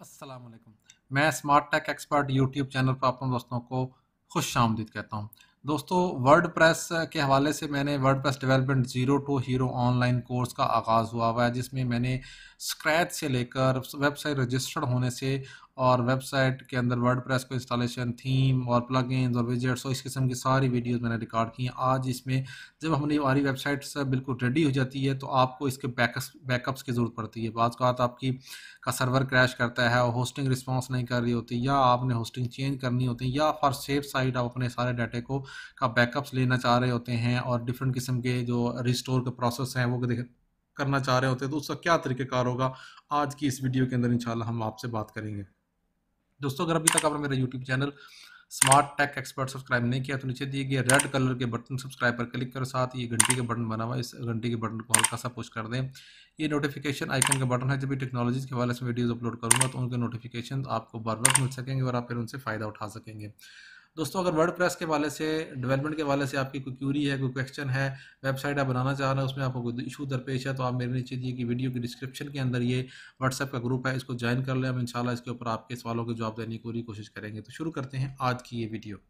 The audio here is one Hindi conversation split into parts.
असलम मैं Smart Tech Expert YouTube channel पर अपने दोस्तों को खुश आमदीद कहता हूँ दोस्तों वर्ड प्रेस के हवाले से मैंने WordPress development zero to hero online course का आगाज़ हुआ हुआ है जिसमें मैंने स्क्रैच से लेकर वेबसाइट रजिस्टर्ड होने से और वेबसाइट के अंदर वर्ड प्रेस को इंस्टॉलेशन थीम और प्लग और विजेट्स और तो इस किस्म की सारी वीडियोस मैंने रिकॉर्ड की हैं आज इसमें जब हमने हमारी वेबसाइट सब बिल्कुल रेडी हो जाती है तो आपको इसके बैकअप्स बैकअप्स की ज़रूरत पड़ती है बाज़ अवत आपकी का सर्वर क्रैश करता है और होस्टिंग रिस्पॉन्स नहीं कर रही होती या आपने होस्टिंग चेंज करनी होती है या फॉर सेफ साइड आप अपने सारे डाटे को का बैकअप्स लेना चाह रहे होते हैं और डिफरेंट किस्म के जो रिस्टोर के प्रोसेस हैं वो देख करना चाह रहे होते हैं तो उसका क्या तरीक़ेकार होगा आज की इस वीडियो के अंदर इंशाल्लाह हम आपसे बात करेंगे दोस्तों अगर अभी तक आपने मेरा YouTube channel Smart Tech Expert subscribe नहीं किया तो नीचे दिए गए रेड कलर के बटन सब्सक्राइब पर क्लिक करो साथ ये घंटी के बटन बना हुआ इस घंटी के बटन को हल्का सा पुश कर दें ये नोटिफिकेशन आइकन का बटन है जब भी टेक्नोलॉजी के हवाले से वीडियोज़ अपलोड करूँगा तो उनके नोटिफिकेशन आपको बार बार मिल सकेंगे और आप फिर उनसे फ़ायदा उठा सकेंगे दोस्तों अगर वर्ड के वाले से डेवलपमेंट के वाले से आपकी कोई क्यूरी है कोई क्वेश्चन है वेबसाइट आप बनाना चाह रहे हैं उसमें आपको कोई इशू दरपेश है तो आप मेरे नीचे दिए कि वीडियो की डिस्क्रिप्शन के अंदर ये व्हाट्सएप का ग्रुप है इसको ज्वाइन कर लें हम इनशाला इसके ऊपर आपके सवालों के जवाब देने की पूरी कोशिश करेंगे तो शुरू करते हैं आज की ये वीडियो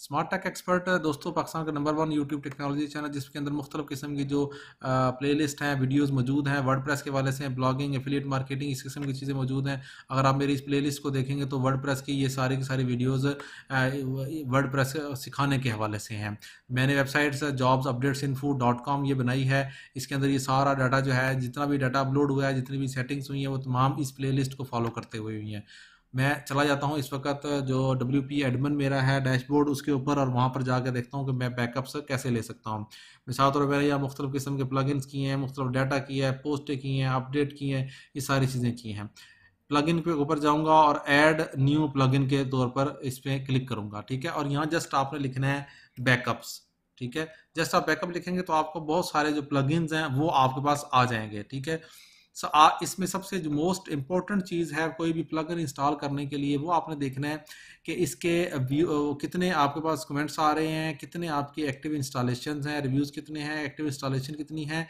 स्मार्ट टेक एक्सपर्ट दोस्तों पाकिस्तान का number one YouTube technology channel जिसके अंदर मुख्तलिफ किस्म की जो प्ले लिस्ट हैं वीडियोज़ मौजूद हैं वर्ड प्रेस के वाले से ब्लॉगिंग एफिलेट मार्केटिंग इस किस्म की चीज़ें मौजूद हैं अगर आप मेरी इस प्ले लिस्ट को देखेंगे तो वर्ड प्रेस की ये सारी की सारी वीडियोज़ वर्ड प्रेस सिखाने के हवाले से हैं मैंने websites jobs updates in food dot com ये बनाई है इसके अंदर ये सारा डाटा जो है जितना भी डाटा अपलोड हुआ है जितनी भी सेटिंग्स हुई हैं वो तमाम इस प्ले लिस्ट को फॉलो करते हुए हुई हैं मैं चला जाता हूँ इस वक्त जो डब्ल्यू पी एडमन मेरा है डैशबोर्ड उसके ऊपर और वहाँ पर जाकर देखता हूँ कि मैं बैकअप्स कैसे ले सकता हूँ मिसाल तौर पर यहाँ मुख्तलिफ़ किस्म के प्लगइन्स किए हैं मुख्तलिफ डाटा किए हैं पोस्टें किए हैं अपडेट किए हैं ये सारी चीज़ें की हैं प्लगइन पे ऊपर जाऊँगा और ऐड न्यू प्लगइन के तौर पर इस पर क्लिक करूँगा ठीक है और यहाँ जस्ट आपने लिखना है बैकअप्स ठीक है जस्ट आप बैकअप लिखेंगे तो आपको बहुत सारे जो प्लगइन्स हैं वो आपके पास आ जाएंगे ठीक है सो so, इसमें सबसे जो मोस्ट इम्पॉर्टेंट चीज़ है कोई भी प्लगइन इंस्टॉल करने के लिए वो आपने देखना है कि इसके व्यू कितने आपके पास कमेंट्स आ रहे हैं कितने आपके एक्टिव इंस्टॉलेशन हैं रिव्यूज़ कितने हैं एक्टिव इंस्टॉलेशन कितनी है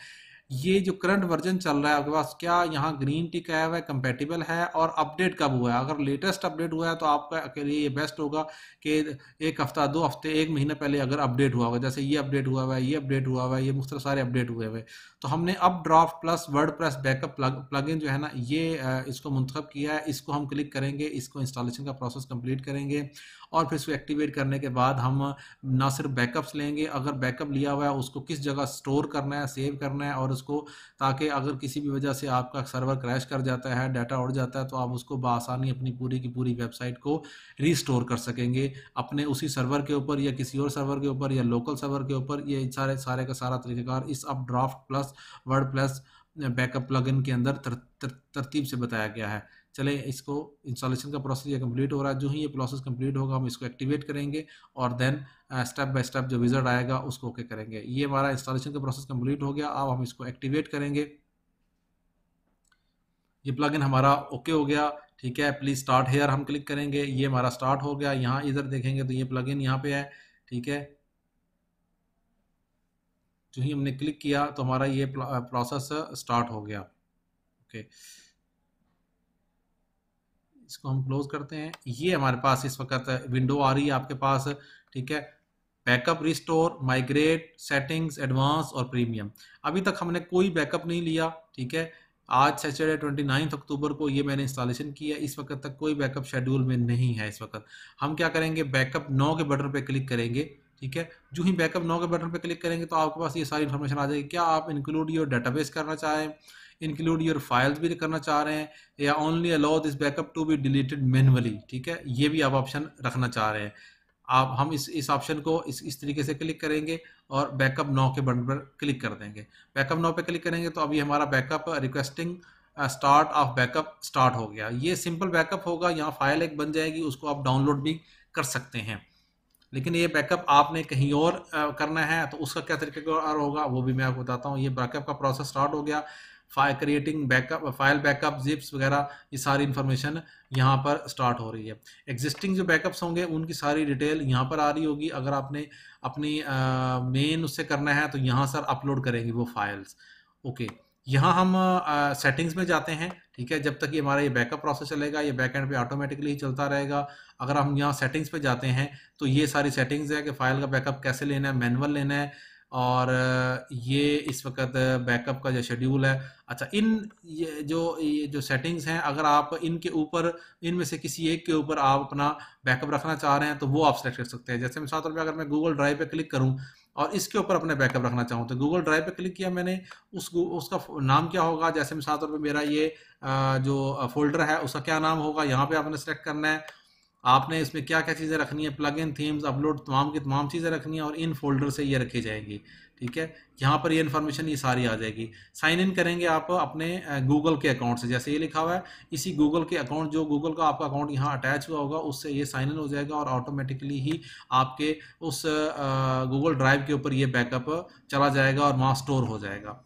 ये जो करंट वर्जन चल रहा है आपके पास क्या यहाँ ग्रीन टिक आया हुआ है कंपेटिबल है और अपडेट कब हुआ है अगर लेटेस्ट अपडेट हुआ है तो आपका के लिए ये बेस्ट होगा कि एक हफ्ता दो हफ्ते एक महीने पहले अगर अपडेट हुआ होगा जैसे ये अपडेट हुआ हुआ है ये अपडेट हुआ हुआ है ये मुख्तर सारे अपडेट हुए हुए तो हमने Updraft Plus WordPress backup plugin जो है ना ये इसको मंतखब किया है इसको हम क्लिक करेंगे इसको इंस्टॉलेशन का प्रोसेस कंप्लीट करेंगे और फिर इसको एक्टिवेट करने के बाद हम ना सिर्फ बैकअप्स लेंगे अगर बैकअप लिया हुआ है उसको किस जगह स्टोर करना है सेव करना है और उसको ताकि अगर किसी भी वजह से आपका सर्वर क्रैश कर जाता है डाटा उड़ जाता है तो आप उसको बसानी अपनी पूरी की पूरी वेबसाइट को रिस्टोर कर सकेंगे अपने उसी सर्वर के ऊपर या किसी और सर्वर के ऊपर या लोकल सर्वर के ऊपर ये सारे सारे का सारा तरीक़ेकार इस Updraft Plus word plus backup plugin के अंदर तरतीब तर, तर, से बताया गया है चले इसको इंस्टॉलेशन का प्रोसेस ये कंप्लीट हो रहा है जो ही ये प्रोसेस कंप्लीट होगा हम इसको एक्टिवेट करेंगे और देन स्टेप बाय स्टेप जो विजर्ड आएगा उसको ओके करेंगे ये हमारा इंस्टॉलेशन का प्रोसेस कंप्लीट हो गया अब हम इसको एक्टिवेट करेंगे ये प्लग हमारा ओके हो गया ठीक है प्लीज़ स्टार्ट हेयर हम क्लिक करेंगे ये हमारा स्टार्ट हो गया यहाँ इधर देखेंगे तो ये प्लग इन पे है ठीक है जो ही हमने क्लिक किया तो हमारा ये प्रोसेस स्टार्ट हो गया ओके इसको हम क्लोज करते हैं ये हमारे पास इस वक्त विंडो आ रही है आपके पास ठीक है backup restore migrate settings advance और प्रीमियम अभी तक हमने कोई बैकअप नहीं लिया ठीक है आज सैचरडे ट्वेंटी नाइन्थ अक्टूबर को ये मैंने इंस्टॉलेशन किया इस वक्त तक कोई बैकअप शेड्यूल में नहीं है इस वक्त हम क्या करेंगे बैकअप नौ के बटन पे क्लिक करेंगे ठीक है जो ही बैकअप नौ के बटन पे क्लिक करेंगे तो आपके पास ये सारी इन्फॉर्मेशन आ जाएगी क्या आप इंक्लूड योर डेटाबेस करना चाहें इंक्लूड योर फाइल्स भी करना चाह रहे हैं या only allow this backup to be deleted manually ठीक है ये भी आप ऑप्शन रखना चाह रहे हैं आप हम इस इस ऑप्शन को इस इस तरीके से क्लिक करेंगे और बैकअप नाव के बटन पर क्लिक कर देंगे बैकअप नाव पे क्लिक करेंगे तो अभी हमारा backup requesting start of backup start हो गया ये सिंपल बैकअप होगा यहाँ फाइल एक बन जाएगी उसको आप डाउनलोड भी कर सकते हैं लेकिन ये बैकअप आपने कहीं और uh, करना है तो उसका क्या तरीके का होगा वो भी मैं आपको बताता हूँ ये बैकअप का प्रोसेस स्टार्ट हो गया creating backup file backup zips वगैरह ये सारी इन्फॉर्मेशन यहाँ पर स्टार्ट हो रही है एग्जिस्टिंग जो बैकअप्स होंगे उनकी सारी डिटेल यहाँ पर आ रही होगी अगर आपने अपनी मेन उससे करना है तो यहाँ सर अपलोड करेंगी वो फाइल्स ओके यहाँ हम सेटिंग्स में जाते हैं ठीक है जब तक ये हमारा ये बैकअप प्रोसेस चलेगा ये एंड पे ऑटोमेटिकली ही चलता रहेगा अगर हम यहाँ सेटिंग्स पे जाते हैं तो ये सारी सेटिंग्स है कि फाइल का बैकअप कैसे लेना है मैनुअल लेना है और ये इस वक्त बैकअप का जो शेड्यूल है अच्छा इन ये जो ये जो सेटिंग्स हैं अगर आप इनके ऊपर इनमें से किसी एक के ऊपर आप अपना बैकअप रखना चाह रहे हैं तो वो आप सेलेक्ट कर सकते हैं जैसे मिसाल तौर पर अगर मैं गूगल ड्राइव पे क्लिक करूँ और इसके ऊपर अपने बैकअप रखना चाहूँ तो गूगल ड्राइव पे क्लिक किया मैंने उस उसका नाम क्या होगा जैसे मिसाल तौर पर मेरा ये जो फोल्डर है उसका क्या नाम होगा यहाँ पर आपने सेलेक्ट करना है आपने इसमें क्या क्या चीज़ें रखनी है प्लग इन थीम्स अपलोड तमाम की तमाम चीज़ें रखनी है और इन फोल्डर से ये रखी जाएंगी ठीक है यहाँ पर ये इन्फॉर्मेशन ये सारी आ जाएगी साइन इन करेंगे आप अपने गूगल के अकाउंट से जैसे ये लिखा हुआ है इसी गूगल के अकाउंट जो गूगल का आपका अकाउंट यहाँ अटैच हुआ होगा उससे ये साइन इन हो जाएगा और ऑटोमेटिकली ही आपके उस गूगल ड्राइव के ऊपर ये बैकअप चला जाएगा और वहाँ स्टोर हो जाएगा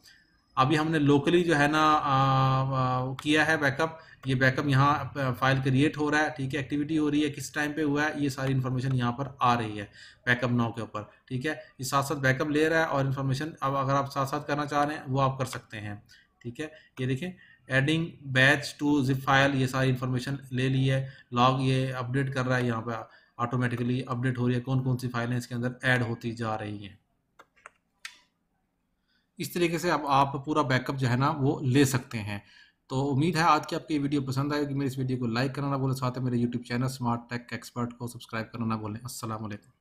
अभी हमने लोकली जो है ना आ, आ, किया है बैकअप ये बैकअप यहाँ फाइल क्रिएट हो रहा है ठीक है एक्टिविटी हो रही है किस टाइम पे हुआ है ये सारी इन्फॉर्मेशन यहाँ पर आ रही है बैकअप नाव के ऊपर ठीक है ये साथ साथ बैकअप ले रहा है और इन्फॉर्मेशन अब अगर आप साथ साथ करना चाह रहे हैं वो आप कर सकते हैं ठीक है ये देखें adding batch to zip file ये सारी इन्फॉर्मेशन ले ली है लॉग ये अपडेट कर रहा है यहाँ पर ऑटोमेटिकली अपडेट हो रही है कौन कौन सी फाइलें इसके अंदर ऐड होती जा रही हैं इस तरीके से अब आप, पूरा बैकअप जो है ना वो ले सकते हैं तो उम्मीद है आज की आपकी वीडियो पसंद आएगी मेरी इस वीडियो को लाइक करना ना बोले साथ ही मेरे YouTube channel Smart Tech Expert को सब्सक्राइब करना ना बोले असलम